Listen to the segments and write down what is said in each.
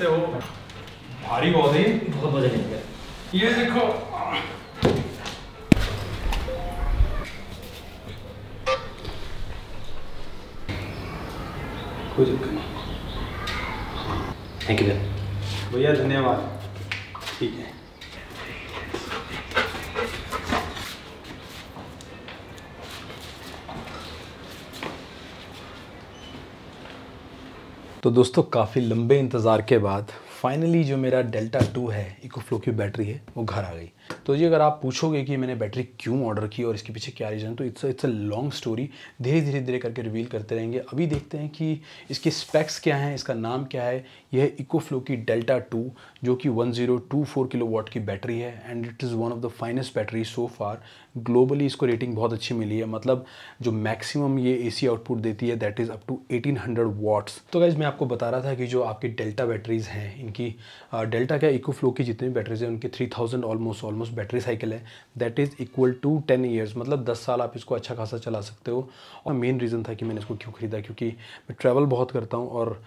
कैसे हो भारी बहुत ही बहुत नहीं है ये देखो कोई दिक्कत नहीं थैंक यू भैया धन्यवाद ठीक है तो दोस्तों काफ़ी लंबे इंतज़ार के बाद फाइनली जो मेरा डेल्टा टू है इकोफ्लो की बैटरी है वो घर आ गई तो ये अगर आप पूछोगे कि मैंने बैटरी क्यों ऑर्डर की और इसके पीछे क्या रीज़न तो it's it's a long story धीरे धीरे धीरे करके रिवील करते रहेंगे अभी देखते हैं कि इसके स्पेक्स क्या हैं इसका नाम क्या है यह इकोफ्लो की डेल्टा टू जो कि 1024 किलोवाट की बैटरी है and it is one of the finest battery so far globally इसको रेटिंग बहुत अच्छी मिली है मतलब जो मैक्सिमम ये एसी आउटपुट देती है that is up to 1800 hundred watts तो गाइज मैं आपको बता रहा था कि जो आपकी डेल्टा बैटरीज़ हैं इनकी डेल्टा क्या इको फ्लो की जितनी बैटरीज हैं उनकी three thousand almost almost battery cycle है that is equal to ten years मतलब दस साल आप इसको अच्छा खासा चला सकते हो और मेन रीज़न था कि मैंने इसको क्यों ख़रीदा क्योंकि मैं ट्रैवल बहुत करता हूँ और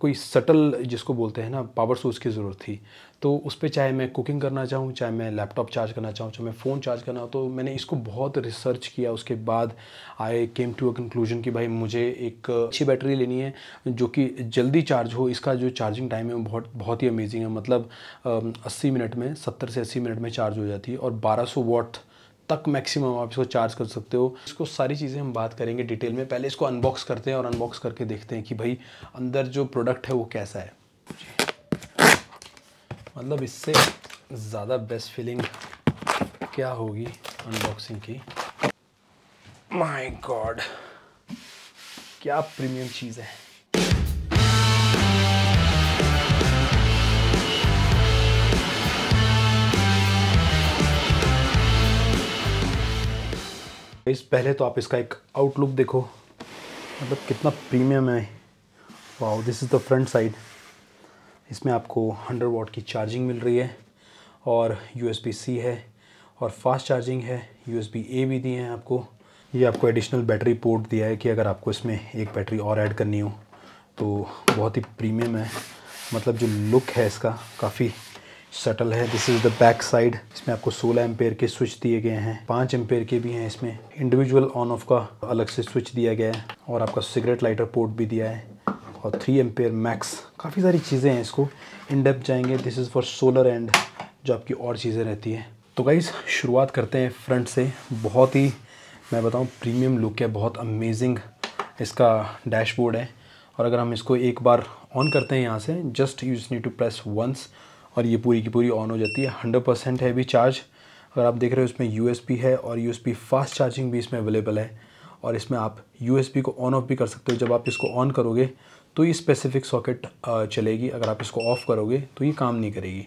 कोई सटल जिसको बोलते हैं ना पावर सोर्स की ज़रूरत थी थी तो उस पर चाहे मैं कुकिंग करना चाहूँ चाहे मैं लैपटॉप चार्ज करना चाहूँ चाहे मैं फ़ोन चार्ज करना हो तो मैंने इसको बहुत रिसर्च किया उसके बाद आई केम टू अ कंक्लूजन कि भाई मुझे एक अच्छी बैटरी लेनी है जो कि जल्दी चार्ज हो इसका जो चार्जिंग टाइम है वो बहुत बहुत ही अमेजिंग है मतलब अस्सी मिनट में सत्तर से अस्सी मिनट में चार्ज हो जाती है और बारह सौ वॉट तक मैक्सिमम आप इसको चार्ज कर सकते हो इसको सारी चीज़ें हम बात करेंगे डिटेल में पहले इसको अनबॉक्स करते हैं और अनबॉक्स करके देखते हैं कि भाई अंदर जो प्रोडक्ट है वो कैसा है मतलब इससे ज़्यादा बेस्ट फीलिंग क्या होगी अनबॉक्सिंग की माय गॉड क्या प्रीमियम चीज़ है इस पहले तो आप इसका एक आउटलुक देखो मतलब कितना प्रीमियम है wow this is the front side इसमें आपको हंड्रेड वॉट की चार्जिंग मिल रही है और यू सी है और फास्ट चार्जिंग है यू ए भी दिए हैं आपको ये आपको एडिशनल बैटरी पोर्ट दिया है कि अगर आपको इसमें एक बैटरी और ऐड करनी हो तो बहुत ही प्रीमियम है मतलब जो लुक है इसका काफ़ी सटल है this is the back side इसमें आपको 16 एम्पेयर के स्विच दिए गए हैं 5 एम्पेयर के भी हैं इसमें इंडिविजुअल ऑन ऑफ का अलग से स्विच दिया गया है और आपका सिगरेट लाइटर पोर्ट भी दिया है और थ्री एम्पेयर मैक्स काफ़ी सारी चीज़ें हैं इसको इन डेप जाएंगे this is for solar and जो आपकी और चीज़ें रहती हैं तो गाइज़ शुरुआत करते हैं फ्रंट से बहुत ही मैं बताऊँ प्रीमियम लुक है बहुत अमेजिंग इसका डैशबोर्ड है और अगर हम इसको एक बार ऑन करते हैं यहाँ से just you need to press once और ये पूरी की पूरी ऑन हो जाती है हंड्रेड परसेंट है भी चार्ज अगर आप देख रहे हो इसमें यू है और यू फास्ट चार्जिंग भी इसमें अवेलेबल है और इसमें आप यू को ऑन ऑफ भी कर सकते हो जब आप इसको ऑन करोगे तो ये स्पेसिफिक सॉकेट uh, चलेगी अगर आप इसको ऑफ़ करोगे तो ये काम नहीं करेगी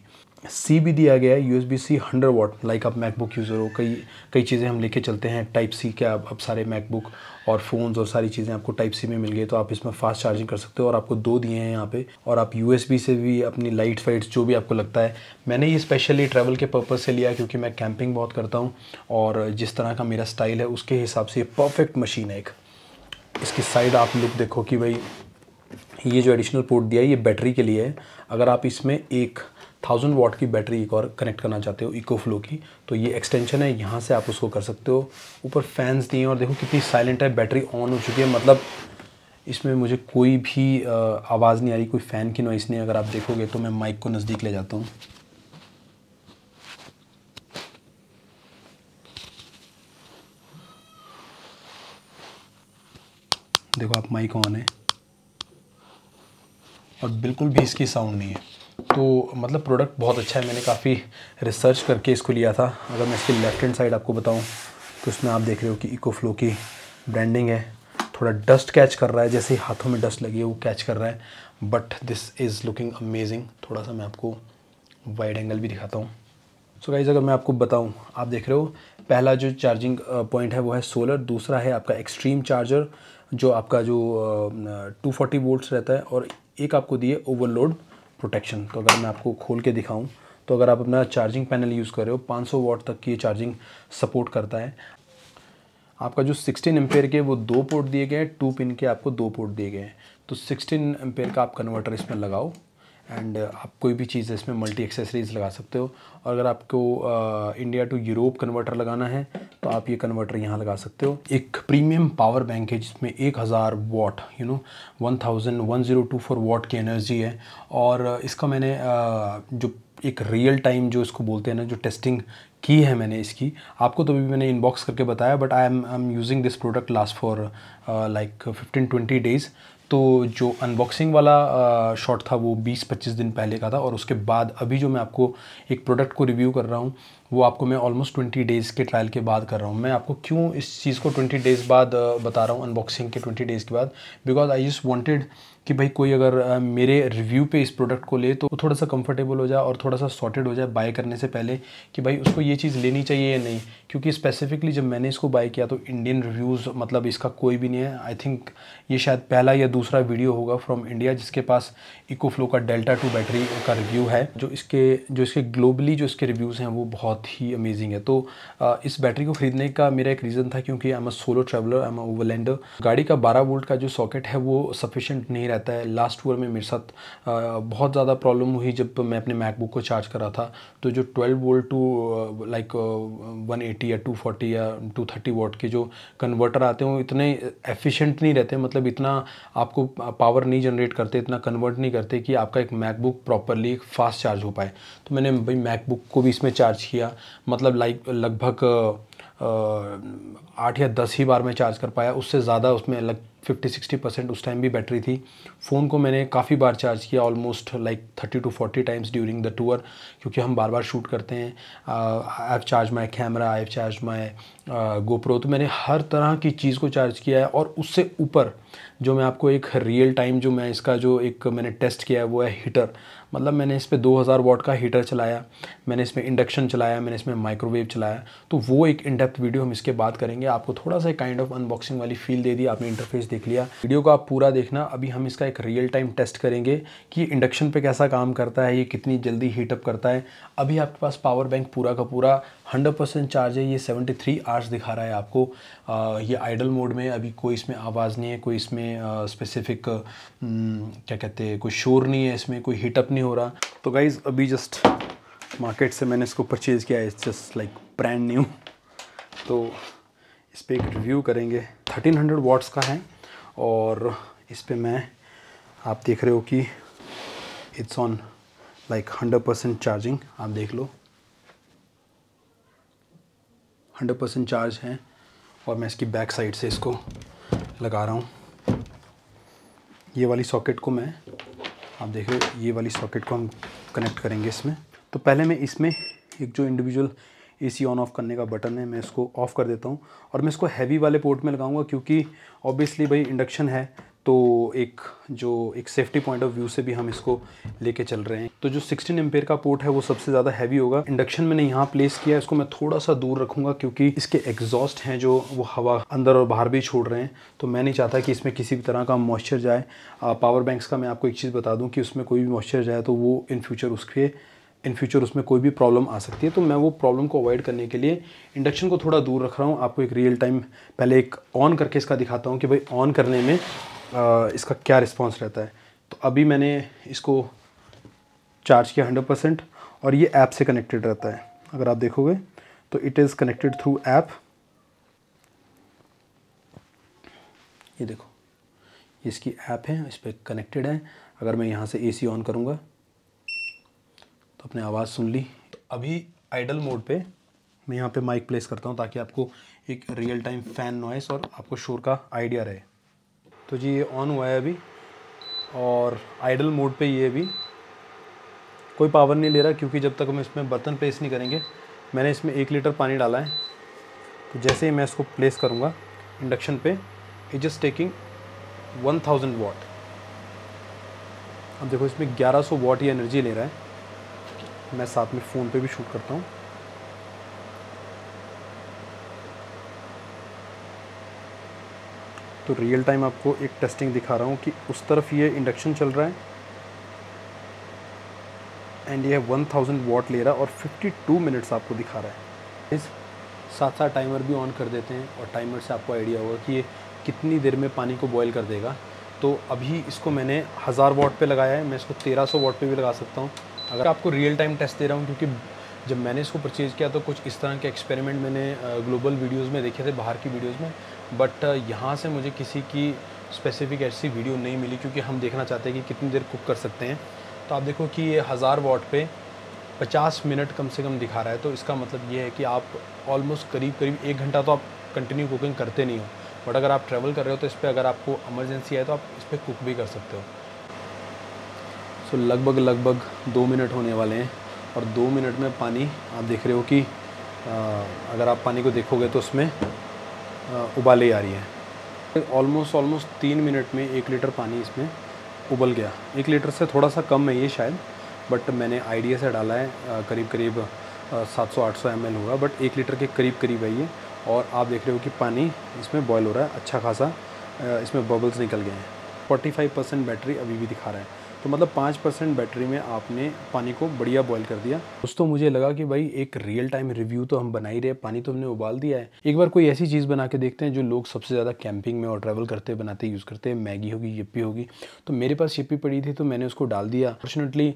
सी भी दिया गया है U S B C hundred watt like आप मैकबुक यूज़र हो कई कई चीज़ें हम लेके चलते हैं टाइप सी के आप अब सारे मैकबुक और फ़ोन्स और सारी चीज़ें आपको टाइप सी में मिल गई तो आप इसमें फास्ट चार्जिंग कर सकते हो और आपको दो दिए हैं यहाँ पे और आप यू एस बी से भी अपनी लाइट फाइट्स जो भी आपको लगता है मैंने ये स्पेशली ट्रैवल के पर्पज़ से लिया क्योंकि मैं कैंपिंग बहुत करता हूँ और जिस तरह का मेरा स्टाइल है उसके हिसाब से परफेक्ट मशीन है एक इसकी साइड आप लुक देखो कि भाई ये जो एडिशनल पोर्ट दिया है ये बैटरी के लिए है अगर आप इसमें एक थाउजेंड वाट की बैटरी एक और कनेक्ट करना चाहते हो इको फ्लो की तो ये एक्सटेंशन है यहाँ से आप उसको कर सकते हो ऊपर फैंस दिए हैं और देखो कितनी साइलेंट है बैटरी ऑन हो चुकी है मतलब इसमें मुझे कोई भी आवाज़ नहीं आ रही कोई फ़ैन की नॉइस नहीं अगर आप देखोगे तो मैं माइक को नज़दीक ले जाता हूँ देखो आप माइक ऑन है और बिल्कुल भी इसकी साउंड नहीं है तो मतलब प्रोडक्ट बहुत अच्छा है मैंने काफ़ी रिसर्च करके इसको लिया था अगर मैं इसकी लेफ़्ट हैंड साइड आपको बताऊँ तो इसमें आप देख रहे हो कि इको फ्लो की ब्रांडिंग है थोड़ा डस्ट कैच कर रहा है जैसे हाथों में डस्ट लगी है वो कैच कर रहा है but this is looking amazing थोड़ा सा मैं आपको वाइड एंगल भी दिखाता हूँ सो गाइज़ अगर मैं आपको बताऊँ आप देख रहे हो पहला जो चार्जिंग पॉइंट है वो है सोलर दूसरा है आपका एक्सट्रीम चार्जर जो आपका जो टू फोर्टी वोल्ट्स रहता है और एक आपको दिए ओवरलोड प्रोटेक्शन तो अगर मैं आपको खोल के दिखाऊं तो अगर आप अपना चार्जिंग पैनल यूज़ कर रहे हो 500 वॉट तक की ये चार्जिंग सपोर्ट करता है आपका जो 16 एम्पेयर के वो दो पोर्ट दिए गए हैं टू पिन के आपको दो पोर्ट दिए गए हैं तो 16 एम्पेयर का आप कन्वर्टर इसमें लगाओ एंड uh, आप कोई भी चीज़ इसमें मल्टी एक्सेसरीज़ लगा सकते हो और अगर आपको इंडिया टू यूरोप कन्वर्टर लगाना है तो आप ये कन्वर्टर यहाँ लगा सकते हो एक प्रीमियम पावर बैंक है जिसमें एक हज़ार watt you know one thousand one zero two four watt की एनर्जी है और uh, इसका मैंने uh, जो एक रियल टाइम जो इसको बोलते हैं ना जो टेस्टिंग की है मैंने इसकी आपको तो अभी मैंने इनबॉक्स करके बताया but I am I am using this product last for like fifteen twenty days तो जो अनबॉक्सिंग वाला शॉट था वो 20-25 दिन पहले का था और उसके बाद अभी जो मैं आपको एक प्रोडक्ट को रिव्यू कर रहा हूँ वो आपको मैं ऑलमोस्ट 20 डेज़ के ट्रायल के बाद कर रहा हूँ मैं आपको क्यों इस चीज़ को 20 डेज़ बाद बता रहा हूँ अनबॉक्सिंग के 20 डेज़ के बाद बिकॉज आई जस्ट वॉन्टेड कि भाई कोई अगर मेरे रिव्यू पे इस प्रोडक्ट को ले तो वो थोड़ा सा कंफर्टेबल हो जाए और थोड़ा सा सॉर्टेड हो जाए बाय करने से पहले कि भाई उसको ये चीज़ लेनी चाहिए या नहीं क्योंकि स्पेसिफिकली जब मैंने इसको बाय किया तो इंडियन रिव्यूज़ मतलब इसका कोई भी नहीं है आई थिंक ये शायद पहला या दूसरा वीडियो होगा फ्रॉम इंडिया जिसके पास इको फ्लो का डेल्टा टू बैटरी का रिव्यू है जो इसके जो इसके ग्लोबली जो इसके रिव्यूज़ हैं वो बहुत ही अमेजिंग है तो इस बैटरी को ख़रीदने का मेरा एक रीज़न था क्योंकि I am a solo traveller I am a overlander गाड़ी का बारह वोल्ट का जो सॉकेट है वो सफिशेंट नहीं रहता रहता है लास्ट ईयर में मेरे साथ बहुत ज़्यादा प्रॉब्लम हुई जब मैं अपने मैकबुक को चार्ज करा था तो जो 12 वोल्ट टू लाइक 180 या 240 या 230 वोट के जो कन्वर्टर आते हैं वो इतने एफिशिएंट नहीं रहते मतलब इतना आपको पावर नहीं जनरेट करते इतना कन्वर्ट नहीं करते कि आपका एक मैकबुक प्रॉपरली फास्ट चार्ज हो पाए तो मैंने भाई मैकबुक को भी इसमें चार्ज किया मतलब लाइक लगभग आठ या दस ही बार मैं चार्ज कर पाया उससे ज़्यादा उसमें लग फिफ्टी सिक्सटी परसेंट उस टाइम भी बैटरी थी फ़ोन को मैंने काफ़ी बार चार्ज किया almost like thirty to forty times during the tour क्योंकि हम बार बार शूट करते हैं I have charge my camera I have charge my GoPro तो मैंने हर तरह की चीज़ को चार्ज किया है और उससे ऊपर जो मैं आपको एक रियल टाइम जो मैं इसका जो एक मैंने टेस्ट किया है वो है हीटर मतलब मैंने इस पर दो हज़ार वॉट का हीटर चलाया मैंने इसमें इंडक्शन चलाया मैंने इसमें माइक्रोवेव चलाया तो वो एक इन डेप्थ वीडियो हम इसके बात करेंगे आपको थोड़ा सा काइंड ऑफ अनबॉक्सिंग वाली फील दे दी आपने इंटरफेस देख लिया वीडियो को आप पूरा देखना अभी हम इसका एक रियल टाइम टेस्ट करेंगे कि इंडक्शन पर कैसा काम करता है ये कितनी जल्दी हीटअप करता है अभी आपके पास पावर बैंक पूरा का पूरा हंड्रेड परसेंट चार्ज है ये सेवेंटी थ्री आर्स दिखा रहा है आपको आ, ये आइडल मोड में अभी कोई इसमें आवाज़ नहीं है कोई इसमें स्पेसिफिक क्या कहते हैं कोई शोर नहीं है इसमें कोई हीटअप नहीं हो रहा तो गाइज़ अभी जस्ट मार्केट से मैंने इसको परचेज़ किया है it's just like brand new तो इस पर एक रिव्यू करेंगे थर्टीन हंड्रेड वाट्स का है और इस पर मैं आप देख रहे हो कि it's on like hundred percent charging आप देख लो हंड्रेड परसेंट चार्ज है और मैं इसकी बैक साइड से इसको लगा रहा हूँ ये वाली सॉकेट को मैं आप देखो ये वाली सॉकेट को हम कनेक्ट करेंगे इसमें तो पहले मैं इसमें एक जो इंडिविजुअल एसी ऑन ऑफ़ करने का बटन है मैं इसको ऑफ़ कर देता हूँ और मैं इसको हैवी वाले पोर्ट में लगाऊंगा क्योंकि ऑब्वियसली भाई इंडक्शन है तो एक जो एक सेफ्टी पॉइंट ऑफ व्यू से भी हम इसको लेके चल रहे हैं तो जो 16 एम्पेयर का पोर्ट है वो सबसे ज़्यादा हैवी होगा इंडक्शन मैंने यहाँ प्लेस किया है इसको मैं थोड़ा सा दूर रखूँगा क्योंकि इसके एग्जॉस्ट हैं जो वो हवा अंदर और बाहर भी छोड़ रहे हैं तो मैं नहीं चाहता कि इसमें किसी भी तरह का मॉइस्चर जाए पावर बैंक्स का मैं आपको एक चीज़ बता दूँ कि उसमें कोई भी मॉइस्चर जाए तो वो इन फ्यूचर उसके इन फ्यूचर उसमें कोई भी प्रॉब्लम आ सकती है तो मैं वो प्रॉब्लम को अवॉइड करने के लिए इंडक्शन को थोड़ा दूर रख रहा हूँ आपको एक रियल टाइम पहले एक ऑन करके इसका दिखाता हूँ कि भाई ऑन करने में इसका क्या रिस्पॉन्स रहता है तो अभी मैंने इसको चार्ज किया हंड्रेड परसेंट और ये ऐप से कनेक्टेड रहता है अगर आप देखोगे तो it is connected through app ये देखो ये इसकी ऐप है इस पर कनेक्टेड है अगर मैं यहाँ से एसी ऑन करूँगा तो अपने आवाज़ सुन ली तो अभी आइडल मोड पे मैं यहाँ पे माइक प्लेस करता हूँ ताकि आपको एक रियल टाइम फ़ैन नॉइस और आपको शोर का आइडिया रहे तो जी ये ऑन हुआ है अभी और आइडल मोड पे ये अभी कोई पावर नहीं ले रहा क्योंकि जब तक हम इसमें बर्तन प्लेस नहीं करेंगे मैंने इसमें एक लीटर पानी डाला है तो जैसे ही मैं इसको प्लेस करूँगा इंडक्शन पे it is taking one thousand watt अब देखो इसमें ग्यारह सौ वॉट ये एनर्जी ले रहा है मैं साथ में फ़ोन पे भी शूट करता हूँ तो रियल टाइम आपको एक टेस्टिंग दिखा रहा हूँ कि उस तरफ ये इंडक्शन चल रहा है एंड ये वन थाउजेंड वाट ले रहा है और फिफ्टी टू मिनट्स आपको दिखा रहा है इस साथ साथ टाइमर भी ऑन कर देते हैं और टाइमर से आपको आइडिया होगा कि ये कितनी देर में पानी को बॉयल कर देगा तो अभी इसको मैंने हज़ार वाट पे लगाया है मैं इसको तेरह सौ वाट पर भी लगा सकता हूँ अगर आपको रियल टाइम टेस्ट दे रहा हूँ क्योंकि जब मैंने इसको परचेज़ किया तो कुछ इस तरह के एक्सपेरिमेंट मैंने ग्लोबल वीडियोज़ में देखे थे बाहर की वीडियोज़ में बट uh, यहाँ से मुझे किसी की स्पेसिफिक ऐसी वीडियो नहीं मिली क्योंकि हम देखना चाहते हैं कि कितनी देर कुक कर सकते हैं तो आप देखो कि ये हज़ार वाट पे 50 मिनट कम से कम दिखा रहा है तो इसका मतलब ये है कि आप ऑलमोस्ट करीब करीब एक घंटा तो आप कंटिन्यू कुकिंग करते नहीं हो बट अगर आप ट्रैवल कर रहे हो तो इस पर अगर आपको एमरजेंसी है तो आप इस पर कुक भी कर सकते हो सो so, लगभग लगभग दो मिनट होने वाले हैं और दो मिनट में पानी आप देख रहे हो कि आ, uh, अगर आप पानी को देखोगे तो उसमें उबाले आ रही है ऑलमोस्ट ऑलमोस्ट तीन मिनट में एक लीटर पानी इसमें उबल गया एक लीटर से थोड़ा सा कम है ये शायद बट मैंने आइडिया से डाला है करीब करीब 700-800 एम हुआ बट एक लीटर के करीब करीब है ये और आप देख रहे हो कि पानी इसमें बॉयल हो रहा है अच्छा खासा इसमें बबल्स निकल गए हैं 45 परसेंट बैटरी अभी भी दिखा रहा है तो मतलब पाँच परसेंट बैटरी में आपने पानी को बढ़िया बॉयल कर दिया दोस्तों मुझे लगा कि भाई एक रियल टाइम रिव्यू तो हम बना ही रहे पानी तो हमने उबाल दिया है एक बार कोई ऐसी चीज़ बना के देखते हैं जो लोग सबसे ज़्यादा कैंपिंग में और ट्रैवल करते बनाते यूज़ करते हैं मैगी होगी यप्पी होगी तो मेरे पास यप्पी पड़ी थी तो मैंने उसको डाल दिया फॉर्चुनेटली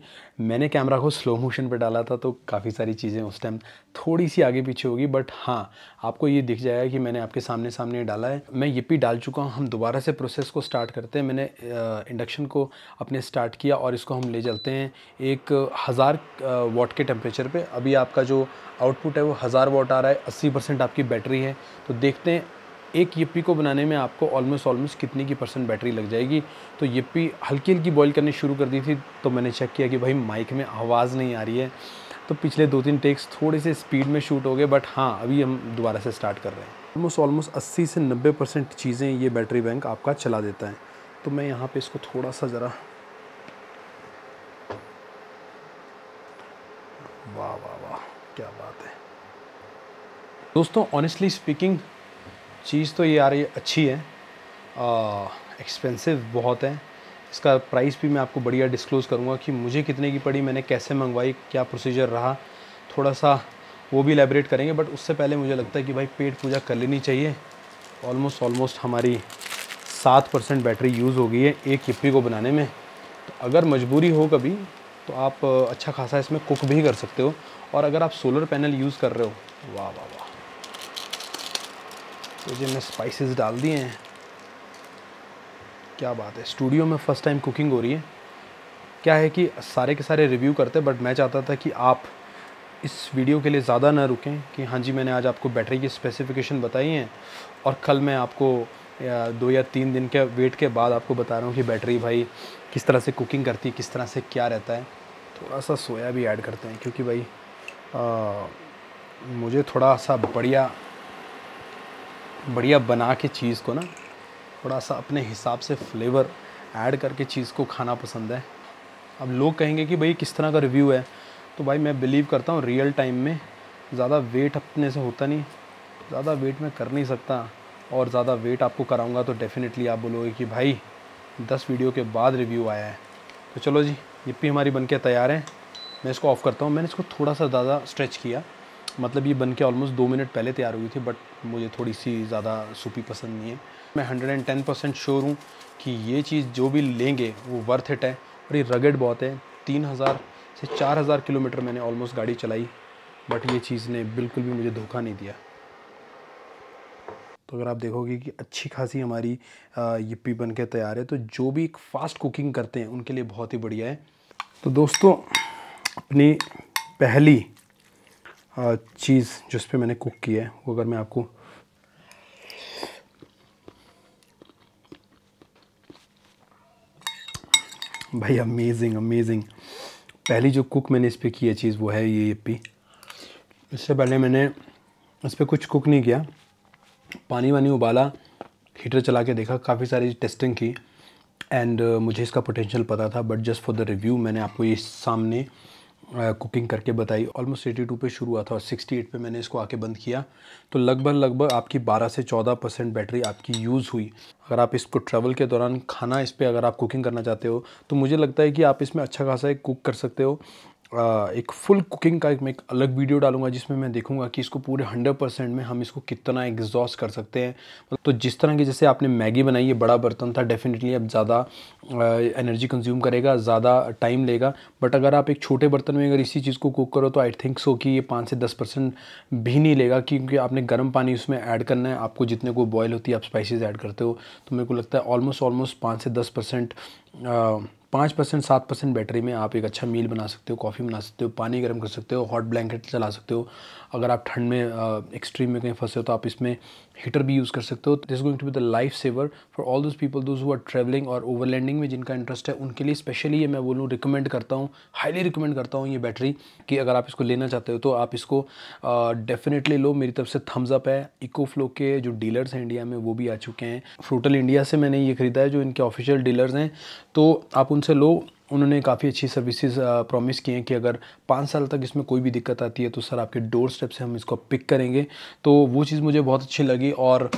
मैंने कैमरा को स्लो मोशन पर डाला था तो काफ़ी सारी चीज़ें उस टाइम थोड़ी सी आगे पीछे होगी बट हाँ आपको ये दिख जाएगा कि मैंने आपके सामने सामने डाला है मैं यप्पी डाल चुका हूँ हम दोबारा से प्रोसेस को स्टार्ट करते हैं मैंने इंडक्शन को अपने स्टार्ट स्टार्ट किया और इसको हम ले चलते हैं एक हज़ार वॉट के टेम्परेचर पे अभी आपका जो आउटपुट है वो हज़ार वॉट आ रहा है अस्सी परसेंट आपकी बैटरी है तो देखते हैं एक यप्पी को बनाने में आपको ऑलमोस्ट ऑलमोस्ट कितनी की परसेंट बैटरी लग जाएगी तो यप्पी हल्की हल्की बॉयल करनी शुरू कर दी थी तो मैंने चेक किया कि भाई माइक में आवाज़ नहीं आ रही है तो पिछले दो तीन टेक्स थोड़े से स्पीड में शूट हो गए बट हाँ अभी हम दोबारा से स्टार्ट कर रहे हैं ऑलमोस्ट ऑलमोस्ट अस्सी से नब्बे परसेंट चीज़ें ये बैटरी बैंक आपका चला देता है तो मैं यहाँ पे इसको थोड़ा सा ज़रा दोस्तों ऑनेस्टली स्पीकिंग चीज़ तो ये आ रही अच्छी है एक्सपेंसिव बहुत है इसका प्राइस भी मैं आपको बढ़िया डिस्क्लोज़ करूँगा कि मुझे कितने की पड़ी मैंने कैसे मंगवाई क्या प्रोसीजर रहा थोड़ा सा वो भी एलेबरेट करेंगे बट उससे पहले मुझे लगता है कि भाई पेट पूजा कर लेनी चाहिए ऑलमोस्ट ऑलमोस्ट हमारी सात परसेंट बैटरी यूज़ हो गई है एक किप्पी को बनाने में तो अगर मजबूरी हो कभी तो आप अच्छा खासा इसमें कुक भी कर सकते हो और अगर आप सोलर पैनल यूज़ कर रहे हो वाह वाह वाह तो जी मैं स्पाइसेस डाल दिए हैं क्या बात है स्टूडियो में फ़र्स्ट टाइम कुकिंग हो रही है क्या है कि सारे के सारे रिव्यू करते बट मैं चाहता था कि आप इस वीडियो के लिए ज़्यादा ना रुकें कि हाँ जी मैंने आज आपको बैटरी की स्पेसिफ़िकेशन बताई हैं और कल मैं आपको या दो या तीन दिन के वेट के बाद आपको बता रहा हूँ कि बैटरी भाई किस तरह से कुकिंग करती है किस तरह से क्या रहता है थोड़ा सा सोया भी ऐड करते हैं क्योंकि भाई आ, मुझे थोड़ा सा बढ़िया बढ़िया बना के चीज़ को ना थोड़ा सा अपने हिसाब से फ्लेवर ऐड करके चीज़ को खाना पसंद है अब लोग कहेंगे कि भाई किस तरह का रिव्यू है तो भाई मैं बिलीव करता हूँ रियल टाइम में ज़्यादा वेट अपने से होता नहीं ज़्यादा वेट मैं कर नहीं सकता और ज़्यादा वेट आपको कराऊंगा तो डेफ़िनेटली आप बोलोगे कि भाई दस वीडियो के बाद रिव्यू आया है तो चलो जी यप्पी हमारी बन के तैयार है मैं इसको ऑफ़ करता हूँ मैंने इसको थोड़ा सा ज़्यादा स्ट्रेच किया मतलब ये बन के ऑलमोस्ट दो मिनट पहले तैयार हुई थी बट मुझे थोड़ी सी ज़्यादा सूपी पसंद नहीं है मैं hundred and ten percent sure हूँ कि ये चीज़ जो भी लेंगे वो वर्थ इट है और ये रगेड बहुत है तीन हज़ार से चार हज़ार किलोमीटर मैंने ऑलमोस्ट गाड़ी चलाई बट ये चीज़ ने बिल्कुल भी मुझे धोखा नहीं दिया तो अगर आप देखोगे कि अच्छी खासी हमारी यिप्पी बन के तैयार है तो जो भी एक फ़ास्ट कुकिंग करते हैं उनके लिए बहुत ही बढ़िया है तो दोस्तों अपनी पहली चीज़ जिस पे मैंने कुक किया है वो अगर मैं आपको भाई अमेजिंग अमेजिंग पहली जो कुक मैंने इस पर की है चीज़ वो है ये यप्पी इससे पहले मैंने इस पर कुछ कुक नहीं किया पानी वानी उबाला हीटर चला के देखा काफ़ी सारी टेस्टिंग की एंड uh, मुझे इसका पोटेंशियल पता था but just for the review मैंने आपको ये सामने कुकिंग करके बताई ऑलमोस्ट एटी टू पर शुरू हुआ था और सिक्सटी एट पर मैंने इसको आके बंद किया तो लगभग लगभग आपकी बारह से चौदह परसेंट बैटरी आपकी यूज़ हुई अगर आप इसको ट्रैवल के दौरान खाना इस पर अगर आप कुकिंग करना चाहते हो तो मुझे लगता है कि आप इसमें अच्छा खासा एक कुक कर सकते हो एक फुल कुकिंग का एक मैं एक अलग वीडियो डालूंगा जिसमें मैं देखूंगा कि इसको पूरे हंड्रेड परसेंट में हम इसको कितना एग्जॉस्ट कर सकते हैं तो जिस तरह की जैसे आपने मैगी बनाई है बड़ा बर्तन था डेफिनेटली अब ज़्यादा एनर्जी कंज्यूम करेगा ज़्यादा टाइम लेगा बट अगर आप एक छोटे बर्तन में अगर इसी चीज़ को कुक करो तो आई थिंक सो कि ये पाँच से दस परसेंट भी नहीं लेगा क्योंकि आपने गर्म पानी उसमें ऐड करना है आपको जितने को बॉयल होती है आप स्पाइसिस ऐड करते हो तो मेरे को लगता है ऑलमोस्ट ऑलमोस्ट पाँच से दस परसेंट पाँच परसेंट सात परसेंट बैटरी में आप एक अच्छा मील बना सकते हो कॉफ़ी बना सकते हो पानी गर्म कर सकते हो हॉट ब्लैंकेट चला सकते हो अगर आप ठंड में एक्सट्रीम में कहीं फंसे हो तो आप इसमें हीटर भी यूज़ कर सकते हो this going to be the life saver for all those people those who are travelling और ओवरलैंडिंग में जिनका इंटरेस्ट है उनके लिए स्पेशली ये मैं बोलूँ रिकमेंड करता हूँ हाईली रिकमेंड करता हूँ ये बैटरी कि अगर आप इसको लेना चाहते हो तो आप इसको डेफिनेटली लो मेरी तरफ से थम्स अप है इको फ्लो के जो डीलर्स हैं इंडिया में वो भी आ चुके हैं फ्रूटल इंडिया से मैंने ये ख़रीदा है जो इनके ऑफिशियल डीलर्स हैं तो आप उनसे लो उन्होंने काफ़ी अच्छी सर्विसेज प्रॉमिस की हैं कि अगर पाँच साल तक इसमें कोई भी दिक्कत आती है तो सर आपके डोर स्टेप से हम इसको पिक करेंगे तो वो चीज़ मुझे बहुत अच्छी लगी और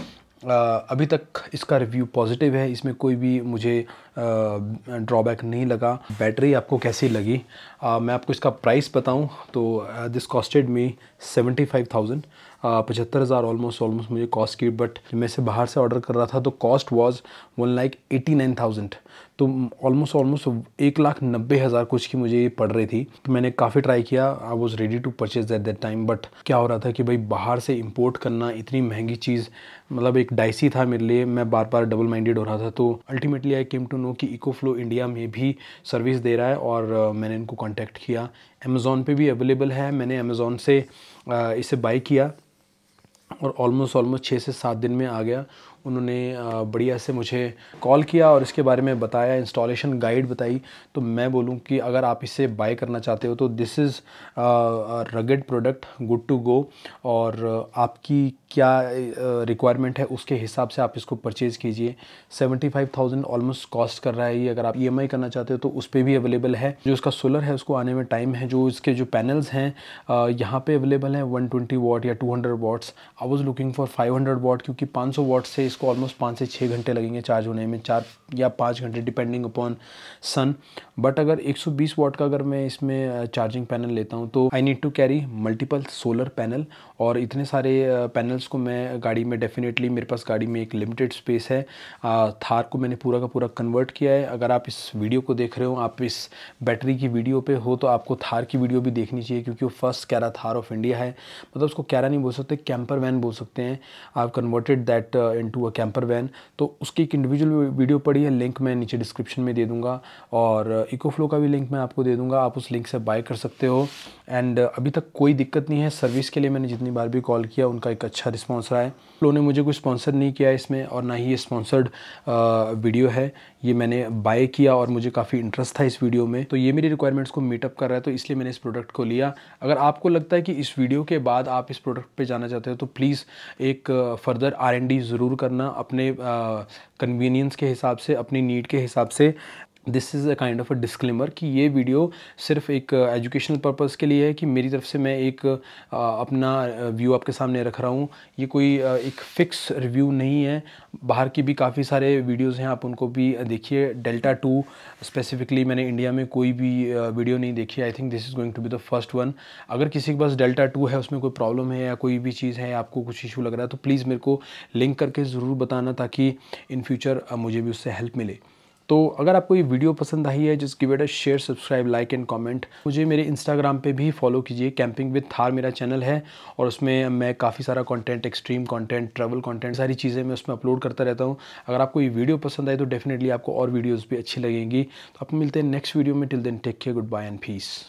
अभी तक इसका रिव्यू पॉजिटिव है इसमें कोई भी मुझे ड्रॉबैक नहीं लगा बैटरी आपको कैसी लगी मैं आपको इसका प्राइस बताऊं तो this costed me seventy five thousand पचहत्तर हज़ार ऑलमोस्ट ऑलमोस्ट मुझे कॉस्ट की बट मैं से बाहर से ऑर्डर कर रहा था तो cost was one like eighty nine thousand तो ऑलमोस्ट ऑलमोस्ट एक लाख नब्बे हज़ार कुछ की मुझे ये पड़ रही थी तो मैंने काफ़ी ट्राई किया I was ready to purchase at that time but क्या हो रहा था कि भाई बाहर से इम्पोर्ट करना इतनी महंगी चीज़ मतलब एक डाइसी था मेरे लिए मैं बार बार डबल माइंडेड हो रहा था तो ultimately I came to know कि इको फ्लो इंडिया में भी सर्विस दे रहा है और uh, मैंने इनको कॉन्टैक्ट किया अमेज़ोन पर भी अवेलेबल है मैंने अमेज़ोन से uh, इसे बाई किया और ऑलमोस्ट ऑलमोस्ट छः से सात दिन में आ गया उन्होंने बढ़िया से मुझे कॉल किया और इसके बारे में बताया इंस्टॉलेशन गाइड बताई तो मैं बोलूँ कि अगर आप इसे बाय करना चाहते हो तो this is rugged product good to go और आपकी क्या रिक्वायरमेंट है उसके हिसाब से आप इसको परचेज़ कीजिए seventy five thousand almost cost कर रहा है ये अगर आप ई e करना चाहते हो तो उस पर भी अवेलेबल है जो इसका सोलर है उसको आने में टाइम है जो इसके जो पैनल्स हैं यहाँ पे अवेलेबल है 120 वॉट या 200 watts I was looking for 500 watt क्योंकि 500 वॉट से इस इसको ऑलमोस्ट पाँच से छः घंटे लगेंगे चार्ज होने में चार या पाँच घंटे डिपेंडिंग अपॉन सन बट अगर 120 वाट का अगर मैं इसमें चार्जिंग पैनल लेता हूँ तो I need to carry multiple solar panel और इतने सारे पैनल्स को मैं गाड़ी में डेफिनेटली मेरे पास गाड़ी में एक लिमिटेड स्पेस है थार को मैंने पूरा का पूरा कन्वर्ट किया है अगर आप इस वीडियो को देख रहे हो आप इस बैटरी की वीडियो पे हो तो आपको थार की वीडियो भी देखनी चाहिए क्योंकि वो फर्स्ट कैरा थार ऑफ इंडिया है मतलब उसको कैरा नहीं बोल सकते कैंपर वैन बोल सकते हैं I converted that in a camper van तो उसकी एक इंडिविजुअल वीडियो पड़ी है लिंक मैं नीचे डिस्क्रिप्शन में दे दूँगा और इको फ्लो का भी लिंक मैं आपको दे दूंगा आप उस लिंक से बाय कर सकते हो एंड uh, अभी तक कोई दिक्कत नहीं है सर्विस के लिए मैंने जितनी बार भी कॉल किया उनका एक अच्छा रिस्पॉन्स रहा है फ्लो ने मुझे कोई स्पॉन्सर नहीं किया इसमें और ना ही ये स्पॉन्सर्ड वीडियो uh, है ये मैंने बाय किया और मुझे काफ़ी इंटरेस्ट था इस वीडियो में तो ये मेरी रिक्वायरमेंट्स को मीटअप कर रहा है तो इसलिए मैंने इस प्रोडक्ट को लिया अगर आपको लगता है कि इस वीडियो के बाद आप इस प्रोडक्ट पर जाना चाहते हो तो प्लीज़ एक फर्दर आर ज़रूर करना अपने कन्वीनियंस uh, के हिसाब से अपनी नीड के हिसाब से this is a kind of a disclaimer कि ये वीडियो सिर्फ एक एजुकेशनल पर्पज़ पर्पस के लिए है कि मेरी तरफ से मैं एक आ, uh, अपना व्यू uh, आपके सामने रख रहा हूँ ये कोई आ, uh, एक फ़िक्स रिव्यू नहीं है बाहर की भी काफ़ी सारे वीडियोज़ हैं आप उनको भी देखिए डेल्टा टू स्पेसिफिकली मैंने इंडिया में कोई भी वीडियो नहीं देखी I think this is going to be the first one अगर किसी के पास डेल्टा टू है उसमें कोई प्रॉब्लम है या कोई भी चीज़ है आपको कुछ इशू लग रहा है तो प्लीज़ मेरे को लिंक करके ज़रूर बताना ताकि इन फ्यूचर मुझे भी उससे हेल्प मिले तो अगर आपको ये वीडियो पसंद आई है just give it a share subscribe like and comment मुझे मेरे इंस्टाग्राम पे भी फॉलो कीजिए कैंपिंग विद थार मेरा चैनल है और उसमें मैं काफ़ी सारा content extreme content travel content सारी चीज़ें मैं उसमें अपलोड करता रहता हूँ अगर आपको ये वीडियो पसंद आए तो डेफिनेटली आपको और वीडियोज़ भी अच्छी लगेंगी तो आप मिलते हैं नेक्स्ट वीडियो में till then take care goodbye and piece